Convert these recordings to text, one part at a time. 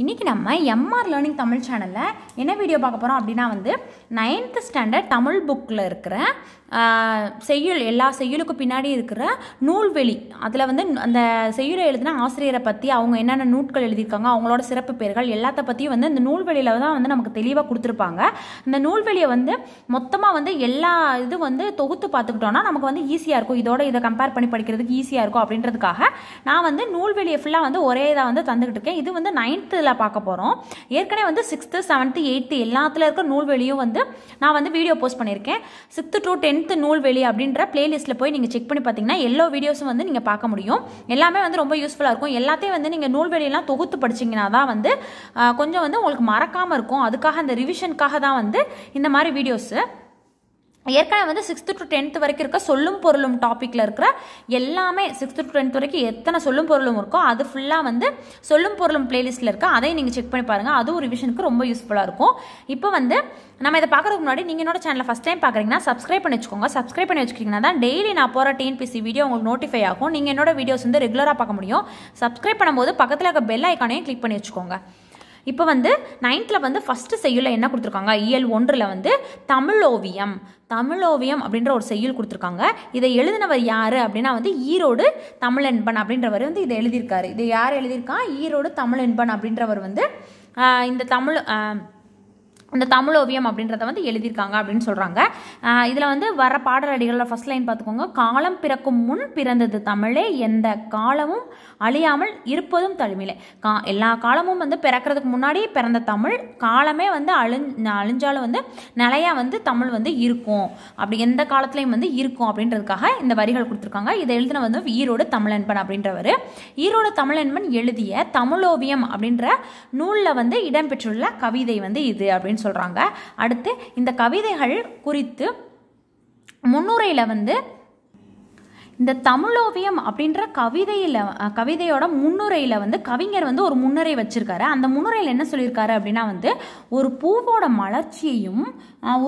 இன்றைக்கி நம்ம MR learning Tamil சேனலில் என்ன வீடியோ பார்க்க போகிறோம் அப்படின்னா வந்து நைன்த்து ஸ்டாண்டர்ட் தமிழ் புக்கில் இருக்கிற செய்யுள் எல்லா செய்யுளுக்கும் பின்னாடி இருக்கிற நூல்வெளி அதில் வந்து அந்த செய்யுளை எழுதின ஆசிரியரை பற்றி அவங்க என்னென்ன நூட்கள் எழுதியிருக்காங்க அவங்களோட சிறப்பு பேர்கள் எல்லாத்த பற்றியும் வந்து இந்த நூல்வெளியில் தான் வந்து நமக்கு தெளிவாக கொடுத்துருப்பாங்க இந்த நூல்வெளியை வந்து மொத்தமாக வந்து எல்லா இது வந்து தொகுத்து பார்த்துக்கிட்டோன்னா நமக்கு வந்து ஈஸியாக இருக்கும் இதோட இதை கம்பேர் பண்ணி படிக்கிறதுக்கு ஈஸியாக இருக்கும் அப்படின்றதுக்காக நான் வந்து நூல்வெளியை ஃபுல்லாக வந்து ஒரே இதாக வந்து தந்துக்கிட்டு இருக்கேன் இது வந்து நைன்த்தில் நூல்களை பார்க்க போகிறோம் ஏற்கனவே வந்து சிக்ஸ்த்து செவன்த்து எயித்து எல்லாத்துல இருக்க நூல்வெளியும் வந்து நான் வந்து வீடியோ போஸ்ட் பண்ணியிருக்கேன் சிக்ஸ்த்து டு டென்த்து நூல்வெளி அப்படின்ற பிளேலிஸ்ட்டில் போய் நீங்கள் செக் பண்ணி பார்த்தீங்கன்னா எல்லோ வீடியோஸும் வந்து நீங்கள் பார்க்க முடியும் எல்லாமே வந்து ரொம்ப யூஸ்ஃபுல்லாக இருக்கும் எல்லாத்தையும் வந்து நீங்கள் நூல்வெளியெல்லாம் தொகுத்து படிச்சிங்கன்னா தான் வந்து கொஞ்சம் வந்து உங்களுக்கு மறக்காமல் இருக்கும் அதுக்காக அந்த ரிவிஷனுக்காக தான் வந்து இந்த மாதிரி வீடியோஸு ஏற்கனவே வந்து சிக்ஸ்த்து டு டென்த் வரைக்கும் இருக்க சொல்லும் பொருளும் டாப்பிக்கில் இருக்கிற எல்லாமே சிக்ஸ்த்து டு டென்த் வரைக்கும் எத்தனை சொல்லும் பொருளும் இருக்கோ அது ஃபுல்லாக வந்து சொல்லும் பொருளும் பிளேலிஸ்ட்டில் இருக்கா அதையும் நீங்கள் செக் பண்ணி பாருங்கள் அதுவும் ஒரு விஷனுக்கு ரொம்ப யூஸ்ஃபுல்லாக இருக்கும் இப்போ வந்து நம்ம இதை பார்க்குறதுக்கு முன்னாடி நீங்கள் என்னோட சேனலை ஃபஸ்ட் டைம் பார்க்குறீங்கன்னா சப்ஸ்கிரைப் பண்ணி வச்சுக்கோங்க சப்ஸ்கிரைப் பண்ணி வச்சுக்கிங்கன்னா தான் டெய்லி நான் போகிற டிஎன்பிசி வீடியோ உங்களுக்கு நோட்டிஃபை ஆகும் நீங்கள் என்னோட வீடியோஸ் வந்து ரெகுலராக பார்க்க முடியும் சப்ஸ்கிரைப் பண்ணும்போது பக்கத்தில் இருக்க பெல் ஐக்கானையும் கிளிக் பண்ணி வச்சுக்கோங்க இப்போ வந்து நைன்த்தில் வந்து ஃபஸ்ட்டு செய்யுளில் என்ன கொடுத்துருக்காங்க இயல் ஒன்றில் வந்து தமிழ் ஓவியம் தமிழ் ஓவியம் அப்படின்ற ஒரு செய்யுள் கொடுத்துருக்காங்க இதை எழுதினவர் யார் அப்படின்னா வந்து ஈரோடு என்பன் அப்படின்றவர் வந்து இதை எழுதியிருக்காரு இதை யார் எழுதியிருக்கா ஈரோடு என்பன் அப்படின்றவர் வந்து இந்த தமிழ் இந்த தமிழ் ஓவியம் அப்படின்றத வந்து எழுதியிருக்காங்க அப்படின்னு சொல்கிறாங்க இதில் வந்து வர அடிகளில் ஃபஸ்ட் லைன் பார்த்துக்கோங்க காலம் பிறக்கும் முன் பிறந்தது தமிழே எந்த காலமும் அழியாமல் இருப்பதும் தமிழே கா எல்லா காலமும் வந்து பிறக்கிறதுக்கு முன்னாடி பிறந்த தமிழ் காலமே வந்து அழி அழிஞ்சாலும் வந்து நிலையாக வந்து தமிழ் வந்து இருக்கும் அப்படி எந்த காலத்துலையும் வந்து இருக்கும் அப்படின்றதுக்காக இந்த வரிகள் கொடுத்துருக்காங்க இதை எழுதின வந்து ஈரோடு தமிழன்பன் அப்படின்றவர் ஈரோடு தமிழன்பன் எழுதிய தமிழோவியம் அப்படின்ற நூலில் வந்து இடம்பெற்றுள்ள கவிதை வந்து இது அப்படின்னு அப்படின்னு சொல்கிறாங்க அடுத்து இந்த கவிதைகள் குறித்து முன்னுரையில் வந்து இந்த தமிழோவியம் அப்படின்ற கவிதையில் கவிதையோட முன்னுரையில் வந்து கவிஞர் வந்து ஒரு முன்னுரை வச்சுருக்காரு அந்த முன்னுரையில் என்ன சொல்லியிருக்காரு அப்படின்னா வந்து ஒரு பூவோட மலர்ச்சியையும்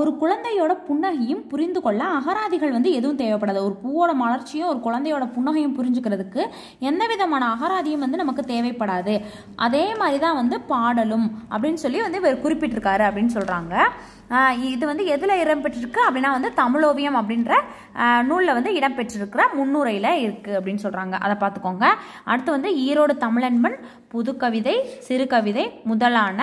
ஒரு குழந்தையோட புன்னகையும் புரிந்து கொள்ள அகராதிகள் வந்து எதுவும் தேவைப்படாது ஒரு பூவோட மலர்ச்சியும் ஒரு குழந்தையோட புன்னகையும் புரிஞ்சுக்கிறதுக்கு எந்த விதமான அகராதியும் வந்து நமக்கு தேவைப்படாது அதே மாதிரி தான் வந்து பாடலும் அப்படின்னு சொல்லி வந்து இவர் குறிப்பிட்டிருக்காரு அப்படின்னு சொல்கிறாங்க இது வந்து எதில் இடம்பெற்றிருக்கு அப்படின்னா வந்து தமிழோவியம் அப்படின்ற நூலில் வந்து இடம்பெற்றிருக்கிற முன்னுரையில் இருக்குது அப்படின்னு சொல்கிறாங்க அதை பார்த்துக்கோங்க அடுத்து வந்து ஈரோடு தமிழன்பன் புது கவிதை சிறுகவிதை முதலான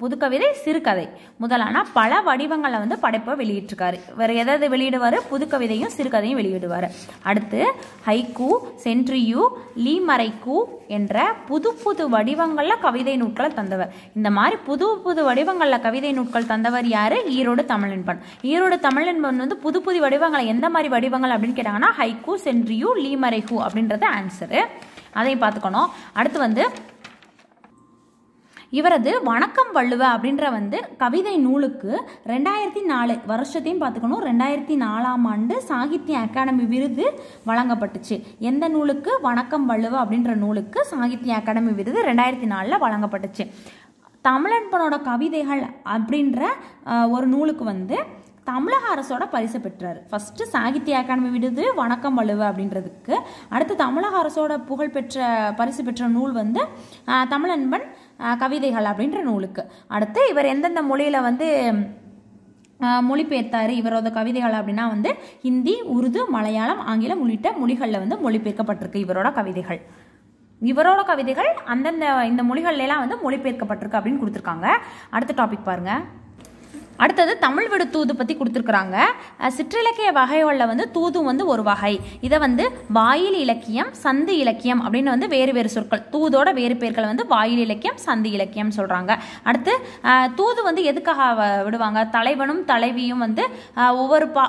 புதுக்கவிதை சிறுகதை முதலான பல வடிவங்களை வந்து படைப்பை வெளியிட்டிருக்காரு வேறு எதாவது வெளியிடுவார் புதுக்கவிதையும் சிறுகதையும் வெளியிடுவார் அடுத்து ஹைக்கூ சென்ட்ரியூ லீமரைக்கூ என்ற புது புது வடிவங்களில் கவிதை நூட்களை தந்தவர் இந்த மாதிரி புது புது வடிவங்களில் கவிதை நூட்கள் தந்தவர் யார் ஈரோடு தமிழன்பன் ஈரோடு தமிழன்பன் வந்து புது புது வடிவங்களை எந்த மாதிரி வடிவங்கள் அப்படின்னு கேட்டாங்கன்னா ஹைக்கூ சென்ட்ரியூ லீமரைக்கூ அப்படின்றது ஆன்சரு அதையும் பார்த்துக்கணும் அடுத்து வந்து இவரது வணக்கம் வள்ளுவ அப்படின்ற வந்து கவிதை நூலுக்கு ரெண்டாயிரத்தி நாலு வருஷத்தையும் பார்த்துக்கணும் ரெண்டாயிரத்தி நாலாம் ஆண்டு சாகித்ய அகாடமி விருது வழங்கப்பட்டுச்சு எந்த நூலுக்கு வணக்கம் வள்ளுவ அப்படின்ற நூலுக்கு சாகித்ய அகாடமி விருது ரெண்டாயிரத்தி நாலில் வழங்கப்பட்டுச்சு தமிழன்பனோட கவிதைகள் அப்படின்ற ஒரு நூலுக்கு வந்து தமிழக அரசோட பரிசு பெற்றார் ஃபஸ்ட்டு சாகித்ய அகாடமி விடுது வணக்கம் வலுவ அப்படின்றதுக்கு அடுத்து தமிழக அரசோட புகழ்பெற்ற பரிசு பெற்ற நூல் வந்து தமிழன்பன் கவிதைகள் அப்படின்ற நூலுக்கு அடுத்து இவர் எந்தெந்த மொழியில் வந்து மொழிபெயர்த்தார் இவரோட கவிதைகள் அப்படின்னா வந்து ஹிந்தி உருது மலையாளம் ஆங்கிலம் உள்ளிட்ட மொழிகளில் வந்து மொழிபெயர்க்கப்பட்டிருக்கு இவரோட கவிதைகள் இவரோட கவிதைகள் அந்தந்த இந்த மொழிகள்லாம் வந்து மொழிபெயர்க்கப்பட்டிருக்கு அப்படின்னு கொடுத்துருக்காங்க அடுத்த டாபிக் பாருங்கள் அடுத்தது தமிழ் விடு தூது பற்றி கொடுத்துருக்குறாங்க சிற்றிலக்கிய வகைகளில் வந்து தூதும் வந்து ஒரு வகை இதை வந்து வாயில் இலக்கியம் சந்து இலக்கியம் அப்படின்னு வந்து வேறு வேறு சொற்கள் தூதோட வேறு பேர்கள் வந்து வாயில் இலக்கியம் சந்து இலக்கியம் சொல்கிறாங்க அடுத்து தூது வந்து எதுக்காக விடுவாங்க தலைவனும் தலைவியும் வந்து ஒவ்வொரு பா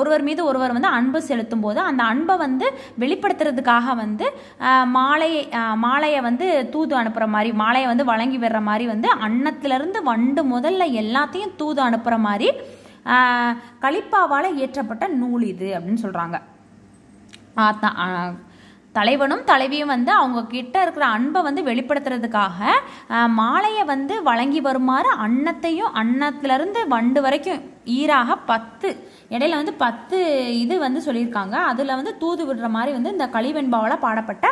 ஒருவர் மீது ஒருவர் வந்து அன்பு செலுத்தும் போது அந்த அன்பை வந்து வெளிப்படுத்துறதுக்காக வந்து மாலையை மாலையை வந்து தூது அனுப்புகிற மாதிரி மாலையை வந்து வழங்கி விடுற மாதிரி வந்து அன்னத்திலேருந்து வண்டு முதல்ல எல்லாத்தையும் தூது அனுப்புகிற மாதிரி கலிப்பாவால் இயற்றப்பட்ட நூல் இது அப்படின்னு சொல்கிறாங்க தலைவனும் தலைவியும் வந்து அவங்க கிட்ட இருக்கிற அன்பை வந்து வெளிப்படுத்துறதுக்காக மாலையை வந்து வழங்கி வருமாறு அன்னத்தையும் அன்னத்திலிருந்து வண்டு வரைக்கும் ஈராக பத்து இடையில வந்து பத்து இது வந்து சொல்லியிருக்காங்க அதில் வந்து தூது விடுற மாதிரி வந்து இந்த களிவெண்பாவால் பாடப்பட்ட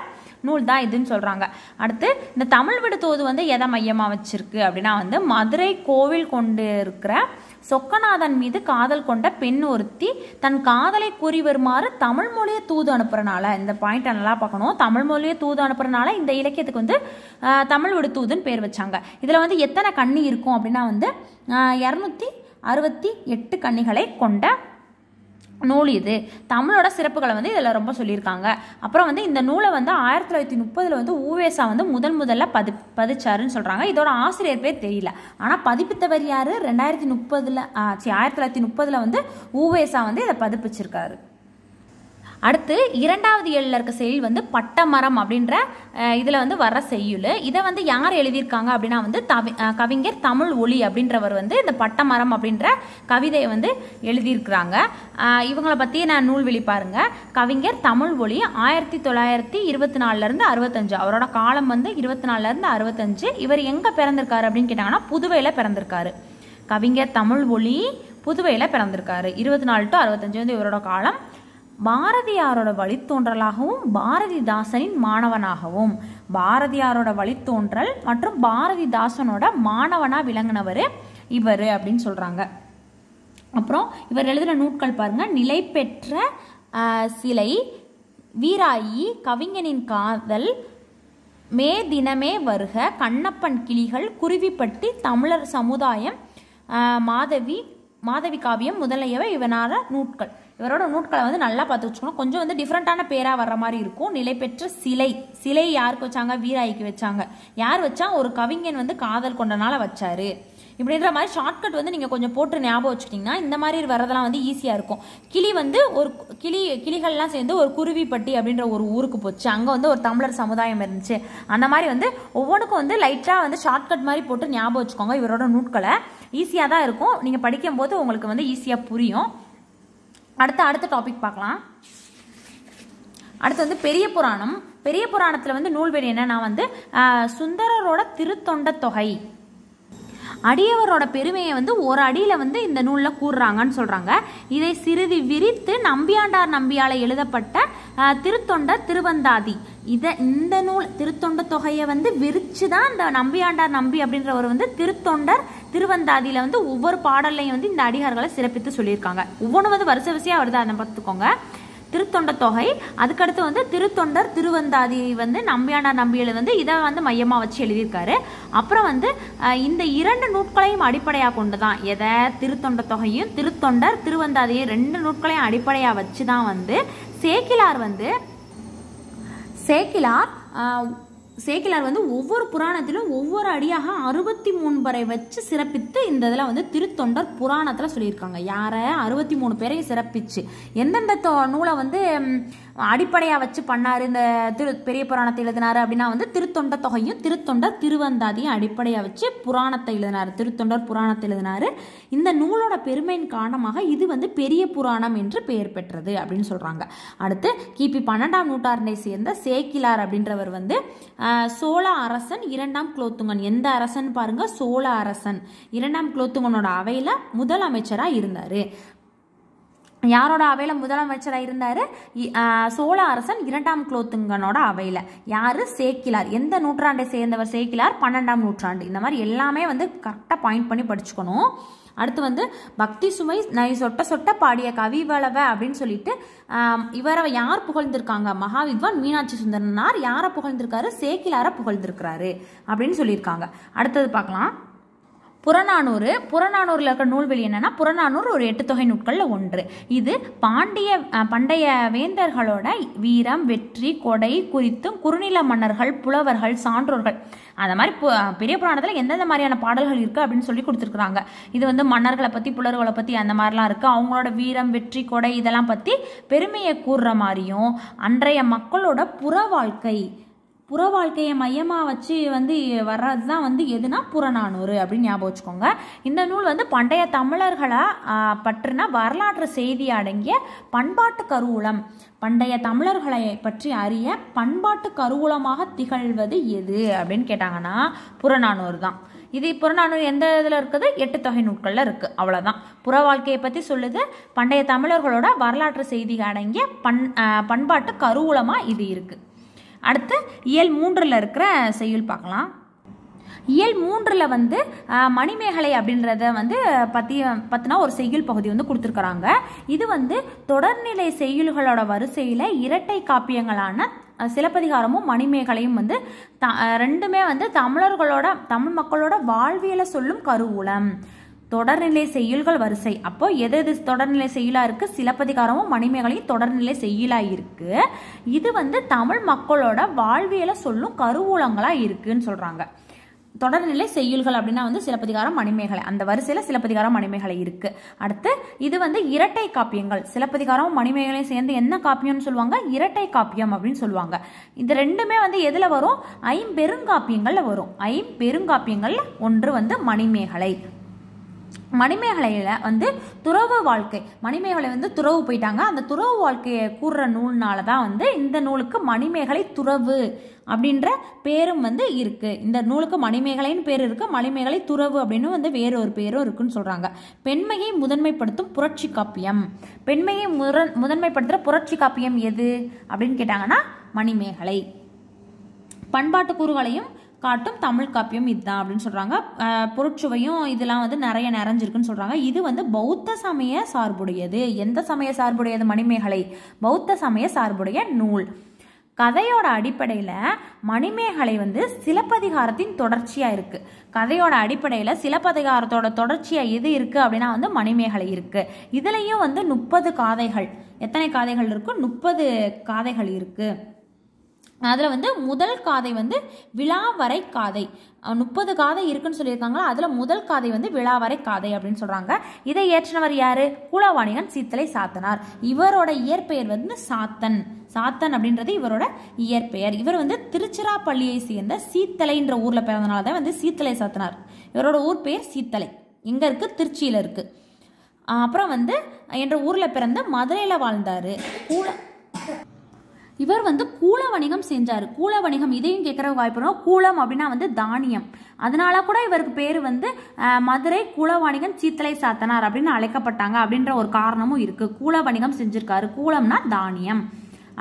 நூல் தான் இதுன்னு சொல்கிறாங்க அடுத்து இந்த தமிழ் தூது வந்து எதை மையமாக வச்சுருக்கு அப்படின்னா வந்து மதுரை கோவில் கொண்டு இருக்கிற சொக்கநாதன் மீது காதல் கொண்ட பெண் ஒருத்தி தன் காதலை கூறி வருமாறு தமிழ் மொழியை தூது அனுப்புறனால இந்த பாயிண்ட் நல்லா பார்க்கணும் தமிழ் மொழியை தூது அனுப்புறனால இந்த இலக்கியத்துக்கு வந்து தமிழ் விடு தூதுன்னு பேர் வச்சாங்க இதில் வந்து எத்தனை கண்ணி இருக்கும் அப்படின்னா வந்து இரநூத்தி அறுபத்தி எட்டு கன்னிகளை கொண்ட நூல் இது தமிழோட சிறப்புகளை வந்து இதில் ரொம்ப சொல்லியிருக்காங்க அப்புறம் வந்து இந்த நூலை வந்து ஆயிரத்தி தொள்ளாயிரத்தி முப்பதில் வந்து ஊவேசா வந்து முதன் முதல்ல பதி பதிச்சாருன்னு சொல்கிறாங்க இதோட ஆசிரியர் பேர் தெரியல ஆனால் பதிப்பித்தவர் யார் ரெண்டாயிரத்தி முப்பதில் சரி ஆயிரத்தி தொள்ளாயிரத்தி முப்பதில் வந்து ஊவேசா வந்து இதை பதிப்பிச்சிருக்காரு அடுத்து இரண்டாவது ஏழில் இருக்க செயல் வந்து பட்டமரம் அப்படின்ற இதில் வந்து வர செய்யுள் இதை வந்து யார் எழுதியிருக்காங்க அப்படின்னா வந்து தவி கவிஞர் தமிழ் ஒளி அப்படின்றவர் வந்து இந்த பட்டமரம் அப்படின்ற கவிதையை வந்து எழுதியிருக்கிறாங்க இவங்களை பற்றி நான் நூல் வெளிப்பாருங்க கவிஞர் தமிழ் ஒளி ஆயிரத்தி தொள்ளாயிரத்தி இருபத்தி நாலுலேருந்து அறுபத்தஞ்சு அவரோட காலம் வந்து இருபத்தி நாலுலேருந்து அறுபத்தஞ்சு இவர் எங்கே பிறந்திருக்காரு அப்படின்னு கேட்டாங்கன்னா புதுவையில் பிறந்திருக்காரு கவிஞர் தமிழ் ஒளி புதுவையில் பிறந்திருக்காரு இருபத்தி நாலு டு அறுபத்தஞ்சு வந்து இவரோட காலம் பாரதியாரோட வழித்தோன்றலாகவும் பாரதிதாசனின் மாணவனாகவும் பாரதியாரோட வழித்தோன்றல் மற்றும் பாரதிதாசனோட மாணவனாக விளங்கினவர் இவர் அப்படின்னு சொல்கிறாங்க அப்புறம் இவர் எழுதின நூட்கள் பாருங்கள் நிலை பெற்ற சிலை வீராயி கவிஞனின் காதல் மே தினமே வருக கண்ணப்பன் கிளிகள் குருவிப்பட்டி தமிழர் சமுதாயம் மாதவி மாதவி காவியம் முதலியவை இவனார நூட்கள் இவரோட நூட்களை வந்து நல்லா பார்த்து வச்சுக்கணும் கொஞ்சம் வந்து டிஃப்ரெண்டான பேராக வர்ற மாதிரி இருக்கும் நிலைபெற்ற சிலை சிலை யாருக்கு வச்சாங்க வீராய்க்கு வச்சாங்க யார் வச்சா ஒரு கவிஞன் வந்து காதல் கொண்டனால வச்சாரு இப்படின்ற மாதிரி ஷார்ட்கட் வந்து நீங்கள் கொஞ்சம் போட்டு ஞாபகம் வச்சுக்கிட்டிங்கன்னா இந்த மாதிரி வரதெல்லாம் வந்து ஈஸியாக இருக்கும் கிளி வந்து ஒரு கிளி கிளிகள்லாம் சேர்ந்து ஒரு குருவிப்பட்டி அப்படின்ற ஒரு ஊருக்கு போச்சு அங்கே வந்து ஒரு தமிழர் சமுதாயம் இருந்துச்சு அந்த மாதிரி வந்து ஒவ்வொன்றுக்கும் வந்து லைட்டாக வந்து ஷார்ட்கட் மாதிரி போட்டு ஞாபகம் வச்சுக்கோங்க இவரோட நூட்களை ஈஸியாக தான் இருக்கும் நீங்கள் படிக்கும்போது உங்களுக்கு வந்து ஈஸியாக புரியும் அடுத்து அடுத்த டாபிக் பார்க்கலாம் அடுத்து வந்து பெரிய புராணம் பெரிய புராணத்தில் வந்து நூல்வெளி என்னன்னா வந்து சுந்தரரோட திருத்தொண்ட தொகை அடியவரோட பெருமையை வந்து ஒரு அடியில் வந்து இந்த நூலில் கூறுறாங்கன்னு சொல்கிறாங்க இதை சிறிது விரித்து நம்பியாண்டார் நம்பியால் எழுதப்பட்ட திருத்தொண்ட திருவந்தாதி இதை இந்த நூல் திருத்தொண்ட தொகையை வந்து விரித்து தான் இந்த நம்பியாண்டார் நம்பி அப்படின்றவர் வந்து திருத்தொண்டர் திருவந்தாதியில் வந்து ஒவ்வொரு பாடல்லையும் வந்து இந்த அடிகார்களை சிறப்பித்து சொல்லியிருக்காங்க ஒவ்வொன்றும் வந்து வருஷ வரிசையாக வருது அதை பார்த்துக்கோங்க திருத்தொண்ட தொகை அதுக்கடுத்து வந்து திருத்தொண்டர் திருவந்தாதி வந்து நம்பியாண்டார் நம்பியில் வந்து இதை வந்து மையமாக வச்சு எழுதியிருக்காரு அப்புறம் வந்து இந்த இரண்டு நூட்களையும் அடிப்படையாக கொண்டு தான் எதை திருத்தொண்ட தொகையும் திருத்தொண்டர் திருவந்தாதியும் ரெண்டு நூட்களையும் அடிப்படையாக வச்சு தான் வந்து சேக்கிலார் வந்து சேக்கிலார் சேக்கிலார் வந்து ஒவ்வொரு புராணத்திலும் ஒவ்வொரு அடியாக அறுபத்தி மூணு பேரை வச்சு சிறப்பித்து இந்த இதில் வந்து திருத்தொண்டர் புராணத்தில் சொல்லியிருக்காங்க யாரை அறுபத்தி மூணு பேரையும் சிறப்பிச்சு எந்தெந்த நூலை வந்து அடிப்படையாக வச்சு பண்ணார் இந்த திரு பெரிய புராணத்தை எழுதினார் அப்படின்னா வந்து திருத்தொண்ட தொகையும் திருத்தொண்டர் திருவந்தாதியும் அடிப்படையாக வச்சு புராணத்தை எழுதினார் திருத்தொண்டர் புராணத்தை எழுதினார் இந்த நூலோட பெருமையின் காரணமாக இது வந்து பெரிய புராணம் என்று பெயர் பெற்றது அப்படின்னு சொல்கிறாங்க அடுத்து கிபி பன்னெண்டாம் நூற்றாண்டை சேர்ந்த சேக்கிலார் அப்படின்றவர் வந்து சோழ அரசன் இரண்டாம் குலோத்துங்கன் எந்த அரசன் பாருங்கள் சோழ அரசன் இரண்டாம் குலோத்துங்கனோட அவையில் முதல் அமைச்சராக இருந்தார் யாரோட அவையில் முதலமைச்சராக இருந்தார் சோழ அரசன் இரண்டாம் குலோத்துங்கனோட அவையில் யார் சேக்கிலார் எந்த நூற்றாண்டை சேர்ந்தவர் சேக்கிலார் பன்னெண்டாம் நூற்றாண்டு இந்த மாதிரி எல்லாமே வந்து கரெக்டாக பாயிண்ட் பண்ணி படிச்சுக்கணும் அடுத்து வந்து பக்தி சுமை நை சொட்ட சொட்ட பாடிய கவிவளவ அப்படின்னு சொல்லிட்டு இவரை யார் புகழ்ந்திருக்காங்க மகாவித்வான் மீனாட்சி சுந்தரனார் யாரை புகழ்ந்திருக்காரு சேக்கிலாரை புகழ்ந்திருக்கிறாரு அப்படின்னு சொல்லியிருக்காங்க அடுத்தது பார்க்கலாம் புறநானூறு புறநானூரில் இருக்கிற நூல்வெளி என்னென்னா புறநானூறு ஒரு எட்டு தொகை நூட்களில் ஒன்று இது பாண்டிய பண்டைய வேந்தர்களோட வீரம் வெற்றி கொடை குறித்தும் குறுநில மன்னர்கள் புலவர்கள் சான்றோர்கள் அந்த மாதிரி பெரிய புராணத்தில் எந்தெந்த மாதிரியான பாடல்கள் இருக்குது அப்படின்னு சொல்லி கொடுத்துருக்குறாங்க இது வந்து மன்னர்களை பற்றி புலர்களை பற்றி அந்த மாதிரிலாம் இருக்குது அவங்களோட வீரம் வெற்றி கொடை இதெல்லாம் பற்றி பெருமையை கூறுற மாதிரியும் அன்றைய மக்களோட புற வாழ்க்கை புற வாழ்க்கையை மையமாக வச்சு வந்து வர்றது தான் வந்து எதுனா புறநானூறு அப்படின்னு ஞாபகம் வச்சுக்கோங்க இந்த நூல் வந்து பண்டைய தமிழர்களை பற்றின வரலாற்று செய்தி அடங்கிய பண்பாட்டு கருவூலம் பண்டைய தமிழர்களை பற்றி அறிய பண்பாட்டு கருவூலமாக திகழ்வது எது அப்படின்னு கேட்டாங்கன்னா புறநானூறு தான் இது புறநானூறு எந்த இதில் இருக்குது எட்டு தொகை நூட்களில் இருக்குது அவ்வளோதான் புற வாழ்க்கையை பற்றி சொல்லுது பண்டைய தமிழர்களோட வரலாற்று செய்தி அடங்கிய பண் பண்பாட்டு கருவூலமாக இது இருக்குது அடுத்து இயல் மூன்றில் இருக்கிற செய்யுள் பார்க்கலாம் இயல் மூன்றில் வந்து மணிமேகலை அப்படின்றத வந்து பற்றி பற்றினா ஒரு செய்யுள் பகுதி வந்து கொடுத்துருக்குறாங்க இது வந்து தொடர்நிலை செய்யுள்களோட வரிசையில் இரட்டை காப்பியங்களான சிலப்பதிகாரமும் மணிமேகலையும் வந்து த ரெண்டுமே வந்து தமிழர்களோட தமிழ் மக்களோட வாழ்வியலை சொல்லும் கருவூலம் தொடர்நிலை செய்யுள்கள் வரிசை அப்போ எது எது தொடர்நிலை செய்யுளாக இருக்குது சிலப்பதிகாரமும் மணிமேகலையும் தொடர்நிலை செய்யுளாக இருக்கு இது வந்து தமிழ் மக்களோட வாழ்வியலை சொல்லும் கருவூலங்களாக இருக்குன்னு சொல்கிறாங்க தொடர்நிலை செய்யுள்கள் அப்படின்னா வந்து சிலப்பதிகாரம் மணிமேகலை அந்த வரிசையில் சிலப்பதிகாரம் மணிமேகலை இருக்கு அடுத்து இது வந்து இரட்டை காப்பியங்கள் சிலப்பதிகாரம் மணிமேகலையும் சேர்ந்து என்ன காப்பியம்னு சொல்லுவாங்க இரட்டை காப்பியம் அப்படின்னு சொல்லுவாங்க இது ரெண்டுமே வந்து எதில் வரும் ஐம்பெருங்காப்பியங்களில் வரும் ஐம்பெருங்காப்பியங்களில் ஒன்று வந்து மணிமேகலை மணிமேகலையில் வந்து துறவு வாழ்க்கை மணிமேகலை வந்து துறவு போயிட்டாங்க அந்த துறவு வாழ்க்கையை கூறுற நூல்னால தான் வந்து இந்த நூலுக்கு மணிமேகலை துறவு அப்படின்ற பேரும் வந்து இருக்குது இந்த நூலுக்கு மணிமேகலைன்னு பேர் இருக்குது மணிமேகலை துறவு அப்படின்னு வந்து வேறு ஒரு பேரும் இருக்குன்னு சொல்கிறாங்க பெண்மையை முதன்மைப்படுத்தும் புரட்சி காப்பியம் பெண்மையை முதன் முதன்மைப்படுத்துகிற புரட்சி காப்பியம் எது அப்படின்னு கேட்டாங்கன்னா மணிமேகலை பண்பாட்டு கூறுகளையும் காட்டும் தமிழ் காப்பியம் இதுதான் அப்படின்னு சொல்கிறாங்க பொருட்சுவையும் இதெல்லாம் வந்து நிறைய நிறைஞ்சிருக்குன்னு சொல்கிறாங்க இது வந்து பௌத்த சமய சார்புடையது எந்த சமய சார்புடையது மணிமேகலை பௌத்த சமய சார்புடைய நூல் கதையோட அடிப்படையில் மணிமேகலை வந்து சிலப்பதிகாரத்தின் தொடர்ச்சியாக இருக்குது கதையோட அடிப்படையில் சிலப்பதிகாரத்தோட தொடர்ச்சியாக எது இருக்குது அப்படின்னா வந்து மணிமேகலை இருக்குது இதுலேயும் வந்து முப்பது காதைகள் எத்தனை காதைகள் இருக்கும் முப்பது காதைகள் இருக்குது அதில் வந்து முதல் காதை வந்து விழாவரை காதை முப்பது காதை இருக்குன்னு சொல்லியிருக்காங்களா அதில் முதல் காதை வந்து விழாவரை காதை அப்படின்னு சொல்கிறாங்க இதை ஏற்றினவர் யார் கூலாவாணிகன் சித்தலை சாத்தனார் இவரோட இயற்பெயர் வந்து சாத்தன் சாத்தன் அப்படின்றது இவரோட இயற்பெயர் இவர் வந்து திருச்சிராப்பள்ளியை சேர்ந்த சீத்தலைன்ற ஊரில் பிறந்தனால தான் வந்து சீத்தலை சாத்தனார் இவரோட ஊர் பெயர் சீத்தலை எங்கே இருக்குது திருச்சியில் இருக்குது அப்புறம் வந்து என்ற ஊரில் பிறந்த மதுரையில் வாழ்ந்தார் கூட இவர் வந்து கூல வணிகம் செஞ்சார் கூல வணிகம் இதையும் கேட்குற வாய்ப்பு கூலம் அப்படின்னா வந்து தானியம் அதனால கூட இவருக்கு பேர் வந்து மதுரை கூல வணிகம் சீத்தலை சாத்தனார் அப்படின்னு அழைக்கப்பட்டாங்க அப்படின்ற ஒரு காரணமும் இருக்குது கூல வணிகம் செஞ்சிருக்காரு கூலம்னா தானியம்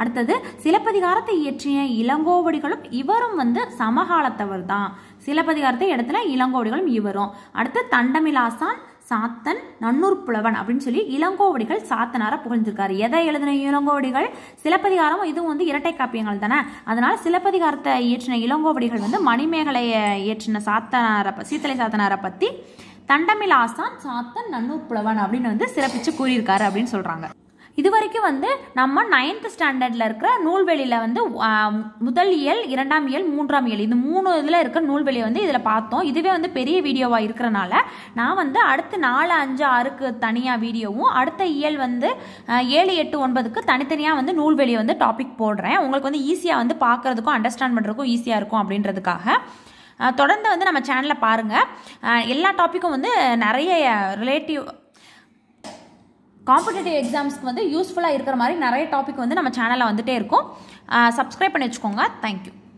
அடுத்தது சிலப்பதிகாரத்தை இயற்றிய இளங்கோவடிகளும் இவரும் வந்து சமகாலத்தவர் தான் சிலப்பதிகாரத்தை இடத்துல இளங்கோவடிகளும் இவரும் அடுத்து தண்டமிலாசான் சாத்தன் நன்னூர் புலவன் அப்படின்னு சொல்லி இளங்கோவடிகள் சாத்தனார புகழ்ந்திருக்காரு எதை எழுதின இளங்கோவடிகள் சிலப்பதிகாரம் இதுவும் வந்து இரட்டை காப்பியங்கள் தானே அதனால சிலப்பதிகாரத்தை இயற்றின இளங்கோவடிகள் வந்து மணிமேகலையை இயற்றின சாத்தனாரை சீத்தலை சாத்தனாரை பற்றி தண்டமில் ஆசான் சாத்தன் நன்னூர் புலவன் அப்படின்னு வந்து சிறப்பிச்சு கூறியிருக்காரு அப்படின்னு சொல்றாங்க இது வரைக்கும் வந்து நம்ம நைன்த் ஸ்டாண்டர்டில் இருக்கிற நூல்வெளியில் வந்து முதல் இயல் இரண்டாம் இயல் மூன்றாம் இயல் இது மூணு இதில் இருக்கிற நூல்வெளியை வந்து இதில் பார்த்தோம் இதுவே வந்து பெரிய வீடியோவாக இருக்கிறனால நான் வந்து அடுத்து நாலு அஞ்சு ஆறுக்கு தனியாக வீடியோவும் அடுத்த இயல் வந்து ஏழு எட்டு ஒன்பதுக்கு தனித்தனியாக வந்து நூல்வெளியை வந்து டாபிக் போடுறேன் உங்களுக்கு வந்து ஈஸியாக வந்து பார்க்குறதுக்கும் அண்டர்ஸ்டாண்ட் பண்ணுறதுக்கும் ஈஸியாக இருக்கும் அப்படின்றதுக்காக தொடர்ந்து வந்து நம்ம சேனலை பாருங்கள் எல்லா டாப்பிக்கும் வந்து நிறைய ரிலேட்டிவ் காம்படிட்டிவ் எக்ஸாம்ஸ்க்கு வந்து யூஸ்ஃபுல்லாக இருக்கிற மாதிரி நிறைய டாபிக் வந்து நம்ம சேனலில் வந்துகிட்டே இருக்கும் சப்ஸ்கிரைப் பண்ணி வச்சுக்கோங்க தேங்க்யூ